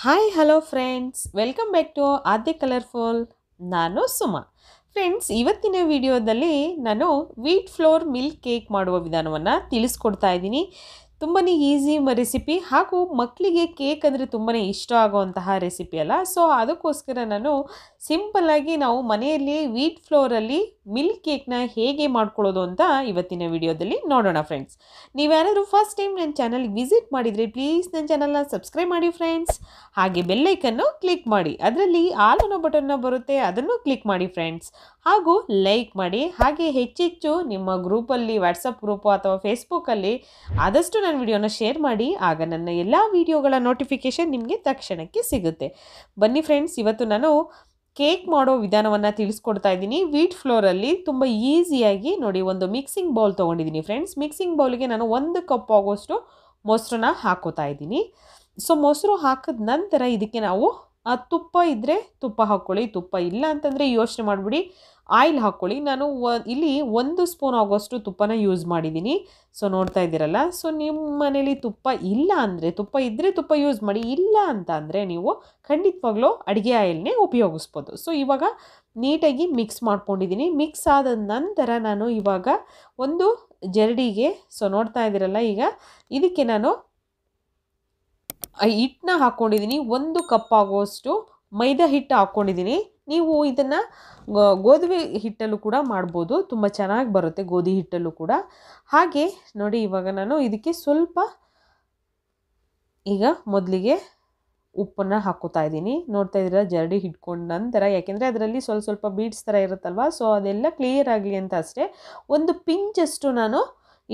hi hello friends welcome back to Aadya colourful ನಾನು Suma friends ಇವತ್ತಿನ ವಿಡಿಯೋದಲ್ಲಿ ನಾನು ವೀಟ್ ಫ್ಲೋರ್ ಮಿಲ್ಕ್ ಕೇಕ್ ಮಾಡುವ ವಿಧಾನವನ್ನು ತಿಳಿಸ್ಕೊಡ್ತಾ ಇದ್ದೀನಿ ತುಂಬಾ ಈಸಿ ರೆಸಿಪಿ ಹಾಗೂ ಮಕ್ಕಳಿಗೆ ಕೇಕ್ ಅಂದರೆ ತುಂಬಾ ಇಷ್ಟ ಆಗುವಂತಹ ರೆಸಿಪಿ ಅಲ್ಲ ಸೊ ಅದಕ್ಕೋಸ್ಕರ ನಾನು ಸಿಂಪಲ್ಲಾಗಿ ನಾವು ಮನೆಯಲ್ಲಿ ವೀಟ್ ಫ್ಲೋರಲ್ಲಿ ಮಿಲ್ಕ್ ಕೇಕ್ನ ಹೇಗೆ ಮಾಡ್ಕೊಳ್ಳೋದು ಅಂತ ಇವತ್ತಿನ ವಿಡಿಯೋದಲ್ಲಿ ನೋಡೋಣ ಫ್ರೆಂಡ್ಸ್ ನೀವ್ಯಾರಾದರೂ ಫಸ್ಟ್ ಟೈಮ್ ನನ್ನ ಚಾನಲ್ಗೆ ವಿಸಿಟ್ ಮಾಡಿದರೆ ಪ್ಲೀಸ್ ನನ್ನ ಚಾನಲ್ನ ಸಬ್ಸ್ಕ್ರೈಬ್ ಮಾಡಿ ಫ್ರೆಂಡ್ಸ್ ಹಾಗೆ ಬೆಲ್ಲೈಕನ್ನು ಕ್ಲಿಕ್ ಮಾಡಿ ಅದರಲ್ಲಿ ಆಲ್ ಅನ್ನೋ ಬಟನ್ನ ಬರುತ್ತೆ ಅದನ್ನು ಕ್ಲಿಕ್ ಮಾಡಿ ಫ್ರೆಂಡ್ಸ್ ಹಾಗೂ ಲೈಕ್ ಮಾಡಿ ಹಾಗೆ ಹೆಚ್ಚೆಚ್ಚು ನಿಮ್ಮ ಗ್ರೂಪಲ್ಲಿ ವಾಟ್ಸಪ್ ಗ್ರೂಪು ಅಥವಾ ಫೇಸ್ಬುಕ್ಕಲ್ಲಿ ಆದಷ್ಟು ನನ್ನ ವಿಡಿಯೋನ ಶೇರ್ ಮಾಡಿ ಆಗ ನನ್ನ ಎಲ್ಲ ವಿಡಿಯೋಗಳ ನೋಟಿಫಿಕೇಷನ್ ನಿಮಗೆ ತಕ್ಷಣಕ್ಕೆ ಸಿಗುತ್ತೆ ಬನ್ನಿ ಫ್ರೆಂಡ್ಸ್ ಇವತ್ತು ನಾನು ಕೇಕ್ ಮಾಡೋ ವಿಧಾನವನ್ನು ತಿಳಿಸ್ಕೊಡ್ತಾ ಇದ್ದೀನಿ ವೀಟ್ ಫ್ಲೋರಲ್ಲಿ ತುಂಬ ಈಸಿಯಾಗಿ ನೋಡಿ ಒಂದು ಮಿಕ್ಸಿಂಗ್ ಬೌಲ್ ತೊಗೊಂಡಿದ್ದೀನಿ ಫ್ರೆಂಡ್ಸ್ ಮಿಕ್ಸಿಂಗ್ ಬೌಲ್ಗೆ ನಾನು ಒಂದು ಕಪ್ ಆಗೋಷ್ಟು ಮೊಸರನ್ನ ಹಾಕೋತಾ ಇದ್ದೀನಿ ಸೊ ಮೊಸರು ಹಾಕಿದ ನಂತರ ಇದಕ್ಕೆ ನಾವು ಆ ತುಪ್ಪ ಇದ್ದರೆ ತುಪ್ಪ ಹಾಕ್ಕೊಳ್ಳಿ ತುಪ್ಪ ಇಲ್ಲ ಅಂತಂದರೆ ಯೋಚನೆ ಮಾಡಿಬಿಡಿ ಆಯಿಲ್ ಹಾಕ್ಕೊಳ್ಳಿ ನಾನು ಇಲ್ಲಿ ಒಂದು ಸ್ಪೂನ್ ಆಗೋಷ್ಟು ತುಪ್ಪನ ಯೂಸ್ ಮಾಡಿದ್ದೀನಿ ಸೊ ನೋಡ್ತಾ ಇದ್ದೀರಲ್ಲ ಸೊ ನಿಮ್ಮ ಮನೇಲಿ ತುಪ್ಪ ಇಲ್ಲ ಅಂದರೆ ತುಪ್ಪ ಇದ್ದರೆ ತುಪ್ಪ ಯೂಸ್ ಮಾಡಿ ಇಲ್ಲ ಅಂತ ಅಂದರೆ ನೀವು ಖಂಡಿತವಾಗ್ಲೂ ಅಡುಗೆ ಆಯಿಲ್ನೇ ಉಪಯೋಗಿಸ್ಬೋದು ಸೊ ಇವಾಗ ನೀಟಾಗಿ ಮಿಕ್ಸ್ ಮಾಡ್ಕೊಂಡಿದ್ದೀನಿ ಮಿಕ್ಸ್ ಆದ ನಂತರ ನಾನು ಇವಾಗ ಒಂದು ಜರಡಿಗೆ ಸೊ ನೋಡ್ತಾ ಇದ್ದೀರಲ್ಲ ಈಗ ಇದಕ್ಕೆ ನಾನು ಹಿಟ್ಟನ್ನ ಹಾಕ್ಕೊಂಡಿದ್ದೀನಿ ಒಂದು ಕಪ್ ಆಗುವಷ್ಟು ಮೈದಾ ಹಿಟ್ಟು ಹಾಕ್ಕೊಂಡಿದ್ದೀನಿ ನೀವು ಇದನ್ನು ಗೋಧಿ ಹಿಟ್ಟಲ್ಲೂ ಕೂಡ ಮಾಡ್ಬೋದು ತುಂಬ ಚೆನ್ನಾಗಿ ಬರುತ್ತೆ ಗೋಧಿ ಹಿಟ್ಟಲ್ಲೂ ಕೂಡ ಹಾಗೆ ನೋಡಿ ಇವಾಗ ನಾನು ಇದಕ್ಕೆ ಸ್ವಲ್ಪ ಈಗ ಮೊದಲಿಗೆ ಉಪ್ಪನ್ನು ಹಾಕೋತಾ ಇದ್ದೀನಿ ನೋಡ್ತಾ ಇದ್ದೀರ ಜರಡಿ ಹಿಡ್ಕೊಂಡ ನಂತರ ಯಾಕೆಂದರೆ ಅದರಲ್ಲಿ ಸ್ವಲ್ಪ ಸ್ವಲ್ಪ ಬೀಡ್ಸ್ ಥರ ಇರುತ್ತಲ್ವ ಸೊ ಅದೆಲ್ಲ ಕ್ಲಿಯರ್ ಆಗಲಿ ಅಂತ ಅಷ್ಟೇ ಒಂದು ಪಿಂಚಷ್ಟು ನಾನು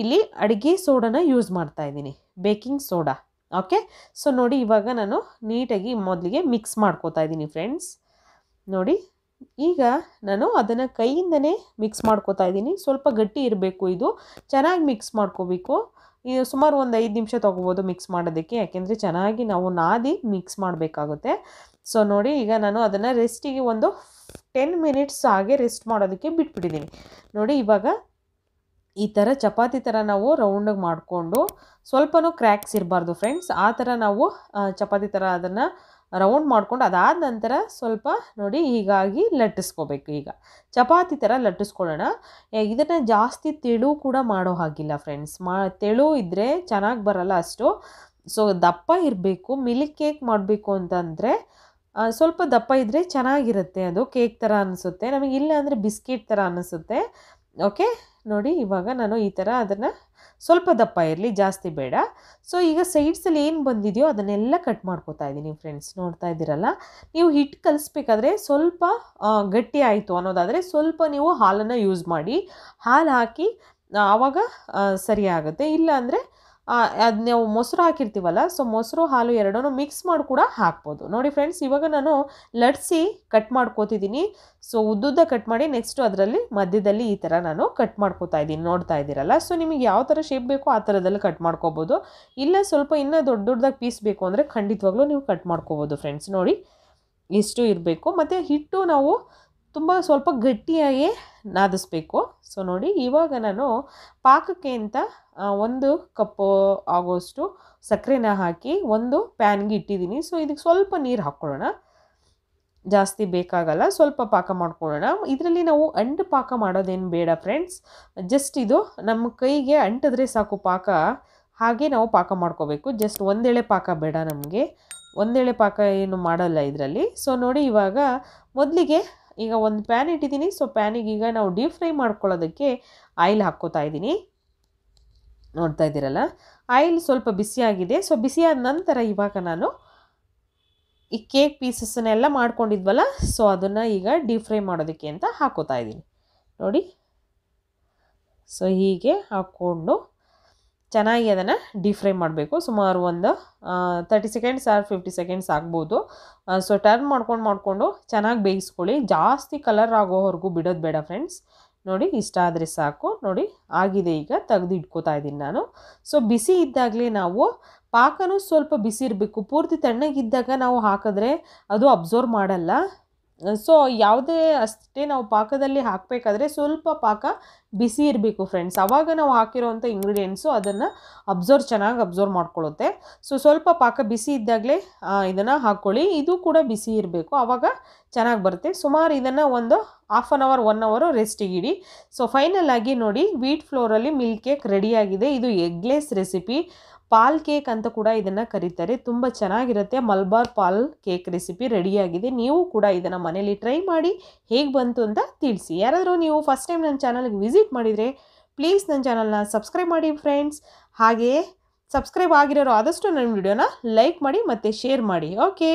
ಇಲ್ಲಿ ಅಡುಗೆ ಸೋಡಾನ ಯೂಸ್ ಮಾಡ್ತಾ ಇದ್ದೀನಿ ಬೇಕಿಂಗ್ ಸೋಡಾ ಓಕೆ ಸೊ ನೋಡಿ ಇವಾಗ ನಾನು ನೀಟಾಗಿ ಮೊದಲಿಗೆ ಮಿಕ್ಸ್ ಮಾಡ್ಕೋತಾ ಇದ್ದೀನಿ ಫ್ರೆಂಡ್ಸ್ ನೋಡಿ ಈಗ ನಾನು ಅದನ್ನು ಕೈಯಿಂದನೇ ಮಿಕ್ಸ್ ಮಾಡ್ಕೋತಾ ಇದ್ದೀನಿ ಸ್ವಲ್ಪ ಗಟ್ಟಿ ಇರಬೇಕು ಇದು ಚೆನ್ನಾಗಿ ಮಿಕ್ಸ್ ಮಾಡ್ಕೋಬೇಕು ಇದು ಸುಮಾರು ಒಂದು ಐದು ನಿಮಿಷ ತೊಗೋಬೋದು ಮಿಕ್ಸ್ ಮಾಡೋದಕ್ಕೆ ಯಾಕೆಂದರೆ ಚೆನ್ನಾಗಿ ನಾವು ನಾದಿ ಮಿಕ್ಸ್ ಮಾಡಬೇಕಾಗುತ್ತೆ ಸೊ ನೋಡಿ ಈಗ ನಾನು ಅದನ್ನು ರೆಸ್ಟಿಗೆ ಒಂದು ಟೆನ್ ಮಿನಿಟ್ಸ್ ಹಾಗೆ ರೆಸ್ಟ್ ಮಾಡೋದಕ್ಕೆ ಬಿಟ್ಬಿಟ್ಟಿದ್ದೀನಿ ನೋಡಿ ಇವಾಗ ಈ ಥರ ಚಪಾತಿ ಥರ ನಾವು ರೌಂಡಾಗಿ ಮಾಡಿಕೊಂಡು ಸ್ವಲ್ಪನೂ ಕ್ರ್ಯಾಕ್ಸ್ ಇರಬಾರ್ದು ಫ್ರೆಂಡ್ಸ್ ಆ ಥರ ನಾವು ಚಪಾತಿ ಥರ ಅದನ್ನು ರೌಂಡ್ ಮಾಡ್ಕೊಂಡು ಅದಾದ ನಂತರ ಸ್ವಲ್ಪ ನೋಡಿ ಹೀಗಾಗಿ ಲಟ್ಟಿಸ್ಕೋಬೇಕು ಈಗ ಚಪಾತಿ ಥರ ಲಟ್ಟಿಸ್ಕೊಳ್ಳೋಣ ಇದನ್ನು ಜಾಸ್ತಿ ತೆಳು ಕೂಡ ಮಾಡೋ ಹಾಗಿಲ್ಲ ಫ್ರೆಂಡ್ಸ್ ಮಾ ತೆಳು ಇದ್ದರೆ ಚೆನ್ನಾಗಿ ಬರಲ್ಲ ಅಷ್ಟು ಸೊ ದಪ್ಪ ಇರಬೇಕು ಮಿಲ್ಕ್ ಕೇಕ್ ಮಾಡಬೇಕು ಅಂತಂದರೆ ಸ್ವಲ್ಪ ದಪ್ಪ ಇದ್ದರೆ ಚೆನ್ನಾಗಿರುತ್ತೆ ಅದು ಕೇಕ್ ಥರ ಅನಿಸುತ್ತೆ ನಮಗೆ ಇಲ್ಲ ಅಂದರೆ ಬಿಸ್ಕೆಟ್ ಥರ ಅನಿಸುತ್ತೆ ಓಕೆ ನೋಡಿ ಇವಾಗ ನಾನು ಈ ಥರ ಅದನ್ನು ಸ್ವಲ್ಪ ದಪ್ಪ ಇರಲಿ ಜಾಸ್ತಿ ಬೇಡ ಸೊ ಈಗ ಸೈಡ್ಸಲ್ಲಿ ಏನು ಬಂದಿದೆಯೋ ಅದನ್ನೆಲ್ಲ ಕಟ್ ಮಾಡ್ಕೋತಾ ಇದ್ದೀನಿ ಫ್ರೆಂಡ್ಸ್ ನೋಡ್ತಾ ಇದ್ದೀರಲ್ಲ ನೀವು ಹಿಟ್ಟು ಕಲಿಸ್ಬೇಕಾದ್ರೆ ಸ್ವಲ್ಪ ಗಟ್ಟಿ ಆಯಿತು ಅನ್ನೋದಾದರೆ ಸ್ವಲ್ಪ ನೀವು ಹಾಲನ್ನು ಯೂಸ್ ಮಾಡಿ ಹಾಲು ಹಾಕಿ ಆವಾಗ ಸರಿಯಾಗುತ್ತೆ ಇಲ್ಲ ಅಂದರೆ ಅದು ನಾವು ಮೊಸರು ಹಾಕಿರ್ತೀವಲ್ಲ ಸೊ ಮೊಸರು ಹಾಲು ಎರಡೂ ಮಿಕ್ಸ್ ಮಾಡಿ ಕೂಡ ಹಾಕ್ಬೋದು ನೋಡಿ ಫ್ರೆಂಡ್ಸ್ ಇವಾಗ ನಾನು ಲಟ್ಸಿ ಕಟ್ ಮಾಡ್ಕೋತಿದ್ದೀನಿ ಸೊ ಉದ್ದುದ್ದ ಕಟ್ ಮಾಡಿ ನೆಕ್ಸ್ಟು ಅದರಲ್ಲಿ ಮಧ್ಯದಲ್ಲಿ ಈ ಥರ ನಾನು ಕಟ್ ಮಾಡ್ಕೋತಾ ಇದ್ದೀನಿ ನೋಡ್ತಾ ಇದ್ದೀರಲ್ಲ ಸೊ ನಿಮಗೆ ಯಾವ ಥರ ಶೇಪ್ ಬೇಕೋ ಆ ಥರದಲ್ಲಿ ಕಟ್ ಮಾಡ್ಕೋಬೋದು ಇಲ್ಲ ಸ್ವಲ್ಪ ಇನ್ನೂ ದೊಡ್ಡ ದೊಡ್ಡದಾಗಿ ಪೀಸ್ ಬೇಕು ಅಂದರೆ ಖಂಡಿತವಾಗ್ಲೂ ನೀವು ಕಟ್ ಮಾಡ್ಕೋಬೋದು ಫ್ರೆಂಡ್ಸ್ ನೋಡಿ ಇಷ್ಟು ಇರಬೇಕು ಮತ್ತು ಹಿಟ್ಟು ನಾವು ತುಂಬ ಸ್ವಲ್ಪ ಗಟ್ಟಿಯಾಗಿ ನಾದಿಸ್ಬೇಕು ಸೊ ನೋಡಿ ಇವಾಗ ನಾನು ಪಾಕಕ್ಕೆ ಅಂತ ಒಂದು ಕಪ್ಪು ಆಗೋಷ್ಟು ಸಕ್ಕರೆನ ಹಾಕಿ ಒಂದು ಪ್ಯಾನ್ಗೆ ಇಟ್ಟಿದ್ದೀನಿ ಸೊ ಇದಕ್ಕೆ ಸ್ವಲ್ಪ ನೀರು ಹಾಕ್ಕೊಳ್ಳೋಣ ಜಾಸ್ತಿ ಬೇಕಾಗಲ್ಲ ಸ್ವಲ್ಪ ಪಾಕ ಮಾಡ್ಕೊಳ್ಳೋಣ ಇದರಲ್ಲಿ ನಾವು ಅಂಟು ಪಾಕ ಮಾಡೋದೇನು ಬೇಡ ಫ್ರೆಂಡ್ಸ್ ಜಸ್ಟ್ ಇದು ನಮ್ಮ ಕೈಗೆ ಅಂಟಿದ್ರೆ ಸಾಕು ಪಾಕ ಹಾಗೆ ನಾವು ಪಾಕ ಮಾಡ್ಕೋಬೇಕು ಜಸ್ಟ್ ಒಂದೇಳೆ ಪಾಕ ಬೇಡ ನಮಗೆ ಒಂದೇಳೆ ಪಾಕ ಏನು ಮಾಡಲ್ಲ ಇದರಲ್ಲಿ ಸೊ ನೋಡಿ ಇವಾಗ ಮೊದಲಿಗೆ ಈಗ ಒಂದು ಪ್ಯಾನ್ ಇಟ್ಟಿದ್ದೀನಿ ಸೊ ಪ್ಯಾನಿಗೆ ಈಗ ನಾವು ಡೀಪ್ ಫ್ರೈ ಮಾಡ್ಕೊಳ್ಳೋದಕ್ಕೆ ಆಯಿಲ್ ಹಾಕ್ಕೋತಾ ಇದ್ದೀನಿ ನೋಡ್ತಾ ಇದ್ದೀರಲ್ಲ ಆಯಿಲ್ ಸ್ವಲ್ಪ ಬಿಸಿಯಾಗಿದೆ ಸೊ ಬಿಸಿಯಾದ ನಂತರ ಇವಾಗ ನಾನು ಈ ಕೇಕ್ ಪೀಸಸ್ನೆಲ್ಲ ಮಾಡ್ಕೊಂಡಿದ್ವಲ್ಲ ಸೊ ಅದನ್ನು ಈಗ ಡೀಪ್ ಫ್ರೈ ಮಾಡೋದಕ್ಕೆ ಅಂತ ಹಾಕೋತಾ ಇದ್ದೀನಿ ನೋಡಿ ಸೊ ಹೀಗೆ ಹಾಕ್ಕೊಂಡು ಚೆನ್ನಾಗಿ ಅದನ್ನು ಡೀಪ್ ಫ್ರೈ ಮಾಡಬೇಕು ಸುಮಾರು ಒಂದು thirty seconds or fifty seconds ಆಗ್ಬೋದು ಸೊ ಟರ್ನ್ ಮಾಡ್ಕೊಂಡು ಮಾಡಿಕೊಂಡು ಚೆನ್ನಾಗಿ ಬೇಯಿಸ್ಕೊಳ್ಳಿ ಜಾಸ್ತಿ ಕಲರ್ ಆಗೋವರೆಗೂ ಬಿಡೋದು ಬೇಡ ಫ್ರೆಂಡ್ಸ್ ನೋಡಿ ಇಷ್ಟ ಆದರೆ ಸಾಕು ನೋಡಿ ಆಗಿದೆ ಈಗ ತೆಗೆದು ಇಟ್ಕೋತಾ ಇದ್ದೀನಿ ನಾನು ಸೊ ಬಿಸಿ ಇದ್ದಾಗಲೇ ನಾವು ಪಾಕನೂ ಸ್ವಲ್ಪ ಬಿಸಿ ಇರಬೇಕು ಪೂರ್ತಿ ತಣ್ಣಗಿದ್ದಾಗ ನಾವು ಹಾಕಿದ್ರೆ ಅದು ಅಬ್ಸರ್ವ್ ಮಾಡಲ್ಲ ಸೊ ಯಾವುದೇ ಅಷ್ಟೇ ನಾವು ಪಾಕದಲ್ಲಿ ಹಾಕಬೇಕಾದ್ರೆ ಸ್ವಲ್ಪ ಪಾಕ ಬಿಸಿ ಇರಬೇಕು ಫ್ರೆಂಡ್ಸ್ ಅವಾಗ ನಾವು ಹಾಕಿರೋವಂಥ ಇಂಗ್ರೀಡಿಯೆಂಟ್ಸು ಅದನ್ನು ಅಬ್ಸರ್ವ್ ಚೆನ್ನಾಗಿ ಅಬ್ಸರ್ವ್ ಮಾಡ್ಕೊಳ್ಳುತ್ತೆ ಸೊ ಸ್ವಲ್ಪ ಪಾಕ ಬಿಸಿ ಇದ್ದಾಗಲೇ ಇದನ್ನು ಹಾಕ್ಕೊಳ್ಳಿ ಇದು ಕೂಡ ಬಿಸಿ ಇರಬೇಕು ಆವಾಗ ಚೆನ್ನಾಗಿ ಬರುತ್ತೆ ಸುಮಾರು ಇದನ್ನು ಒಂದು ಹಾಫ್ ಆನ್ ಅವರ್ ಒನ್ ಅವರು ರೆಸ್ಟಿಗೆ ಇಡಿ ಸೊ ಫೈನಲ್ ಆಗಿ ನೋಡಿ ವೀಟ್ ಫ್ಲೋರಲ್ಲಿ ಮಿಲ್ಕ್ ಕೇಕ್ ರೆಡಿಯಾಗಿದೆ ಇದು ಎಗ್ಲೆಸ್ ರೆಸಿಪಿ ಪಾಲ್ ಕೇಕ್ ಅಂತ ಕೂಡ ಇದನ್ನು ಕರೀತಾರೆ ತುಂಬ ಚೆನ್ನಾಗಿರುತ್ತೆ ಮಲ್ಬಾರ್ ಪಾಲ್ ಕೇಕ್ ರೆಸಿಪಿ ರೆಡಿಯಾಗಿದೆ ನೀವು ಕೂಡ ಇದನ್ನು ಮನೇಲಿ ಟ್ರೈ ಮಾಡಿ ಹೇಗೆ ಬಂತು ಅಂತ ತಿಳಿಸಿ ಯಾರಾದರೂ ನೀವು ಫಸ್ಟ್ ಟೈಮ್ ನನ್ನ ಚಾನಲ್ಗೆ ವಿಸಿಟ್ ಮಾಡಿದರೆ ಪ್ಲೀಸ್ ನನ್ನ ಚಾನಲ್ನ ಸಬ್ಸ್ಕ್ರೈಬ್ ಮಾಡಿ ಫ್ರೆಂಡ್ಸ್ ಹಾಗೆಯೇ ಸಬ್ಸ್ಕ್ರೈಬ್ ಆಗಿರೋರು ಆದಷ್ಟು ನನ್ನ ವಿಡಿಯೋನ ಲೈಕ್ ಮಾಡಿ ಮತ್ತು ಶೇರ್ ಮಾಡಿ ಓಕೆ